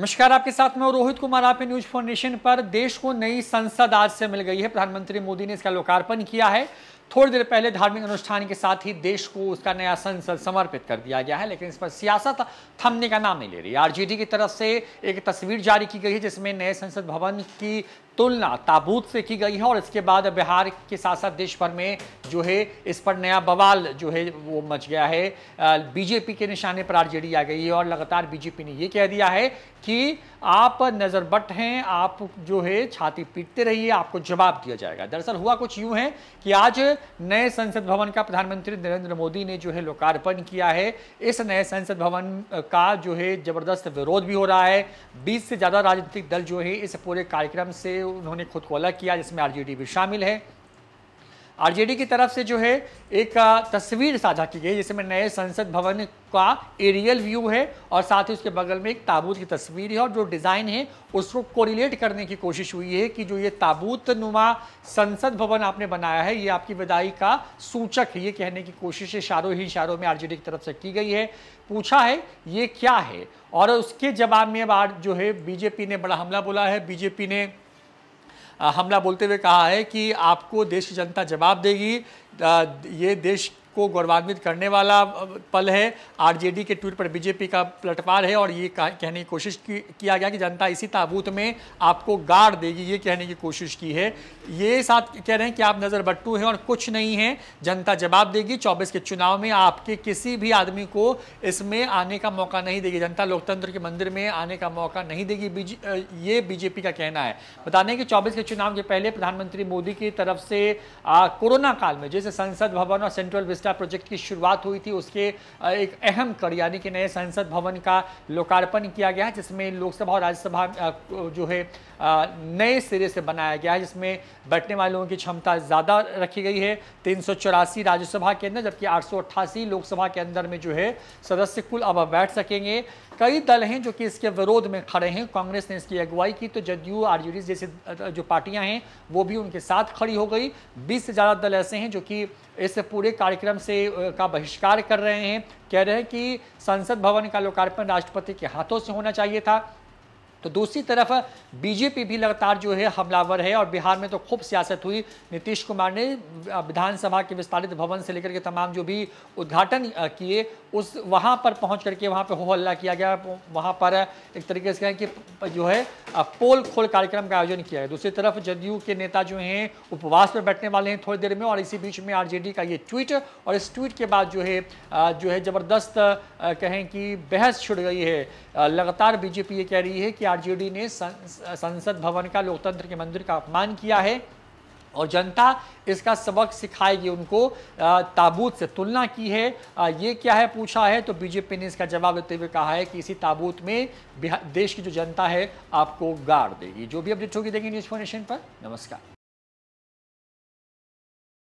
नमस्कार आपके साथ मैं रोहित कुमार आप न्यूज फाउंडेशन पर देश को नई संसद आज से मिल गई है प्रधानमंत्री मोदी ने इसका लोकार्पण किया है थोड़ी देर पहले धार्मिक अनुष्ठान के साथ ही देश को उसका नया संसद समर्पित कर दिया गया है लेकिन इस पर सियासत थमने का नाम नहीं ले रही आरजेडी की तरफ से एक तस्वीर जारी की गई है जिसमें नए संसद भवन की तुलना ताबूत से की गई है और इसके बाद बिहार के साथ साथ देश भर में जो है इस पर नया बवाल जो है वो मच गया है बीजेपी के निशाने पर आरजेडी आ गई है और लगातार बीजेपी ने ये कह दिया है कि आप नज़रबट हैं आप जो है छाती पीटते रहिए आपको जवाब दिया जाएगा दरअसल हुआ कुछ यूं है कि आज नए संसद भवन का प्रधानमंत्री नरेंद्र मोदी ने जो है लोकार्पण किया है इस नए संसद भवन का जो है जबरदस्त विरोध भी हो रहा है बीस से ज़्यादा राजनीतिक दल जो है इस पूरे कार्यक्रम से उन्होंने खुद को अलग किया जिसमें आरजेडी भी शामिल है आरजेडी की तरफ से जो है एक तस्वीर साझा की गई जिसमें नए संसद भवन का एरियल व्यू है और साथ ही उसके बगल में एक ताबूत की तस्वीर है और जो डिज़ाइन है उसको कोरिलेट करने की कोशिश हुई है कि जो ये ताबूत नुमा संसद भवन आपने बनाया है ये आपकी विदाई का सूचक है ये कहने की कोशिश इशारों ही इशारों में आर की तरफ से की गई है पूछा है ये क्या है और उसके जवाब में अब जो है बीजेपी ने बड़ा हमला बोला है बीजेपी ने हमला बोलते हुए कहा है कि आपको देश की जनता जवाब देगी ये देश को गौरवान्वित करने वाला पल है आरजेडी के ट्वीट पर बीजेपी का पलटवार है और ये कहने की कोशिश की, किया गया कि जनता इसी ताबूत में आपको गाड़ देगी ये कहने की कोशिश की है ये साथ कह रहे हैं कि आप नज़र बट्टू हैं और कुछ नहीं है जनता जवाब देगी चौबीस के चुनाव में आपके किसी भी आदमी को इसमें आने का मौका नहीं देगी जनता लोकतंत्र के मंदिर में आने का मौका नहीं देगी बीज, ये बीजेपी का कहना है बताने कि चौबीस के चुनाव के पहले प्रधानमंत्री मोदी की तरफ से कोरोना काल में जैसे संसद भवन और सेंट्रल विस्टा शिक्षा प्रोजेक्ट की शुरुआत हुई थी उसके एक अहम कड़ यानी कि नए संसद भवन का लोकार्पण किया गया जिसमें लोकसभा और राज्यसभा जो है नए सिरे से बनाया गया है जिसमें बैठने वाले लोगों की क्षमता ज़्यादा रखी गई है तीन राज्यसभा के अंदर जबकि आठ लोकसभा के अंदर में जो है सदस्य कुल अब बैठ सकेंगे कई दल हैं जो कि इसके विरोध में खड़े हैं कांग्रेस ने इसकी अगुवाई की तो जदयू आर जैसे जो पार्टियां हैं वो भी उनके साथ खड़ी हो गई 20 से ज़्यादा दल ऐसे हैं जो कि इस पूरे कार्यक्रम से का बहिष्कार कर रहे हैं कह रहे हैं कि संसद भवन का लोकार्पण राष्ट्रपति के हाथों से होना चाहिए था तो दूसरी तरफ बीजेपी भी लगातार जो है हमलावर है और बिहार में तो खूब सियासत हुई नीतीश कुमार ने विधानसभा के विस्तारित भवन से लेकर के तमाम जो भी उद्घाटन किए उस वहाँ पर पहुँच करके वहाँ पर हो हल्ला किया गया वहाँ पर एक तरीके से कहें कि जो है पोल खोल कार्यक्रम का आयोजन किया गया दूसरी तरफ जदयू के नेता जो हैं उपवास पर बैठने वाले हैं थोड़ी देर में और इसी बीच में आरजेडी का ये ट्वीट और इस ट्वीट के बाद जो है जो है ज़बरदस्त कहें कि बहस छुड़ गई है लगातार बीजेपी ये कह रही है कि आर ने संसद भवन का लोकतंत्र के मंदिर का अपमान किया है और जनता इसका सबक सिखाएगी उनको ताबूत से तुलना की है ये क्या है पूछा है तो बीजेपी ने इसका जवाब देते हुए कहा है कि इसी ताबूत में देश की जो जनता है आपको गाड़ देगी जो भी अपडेट होगी देखेंगे न्यूज़ फोर पर नमस्कार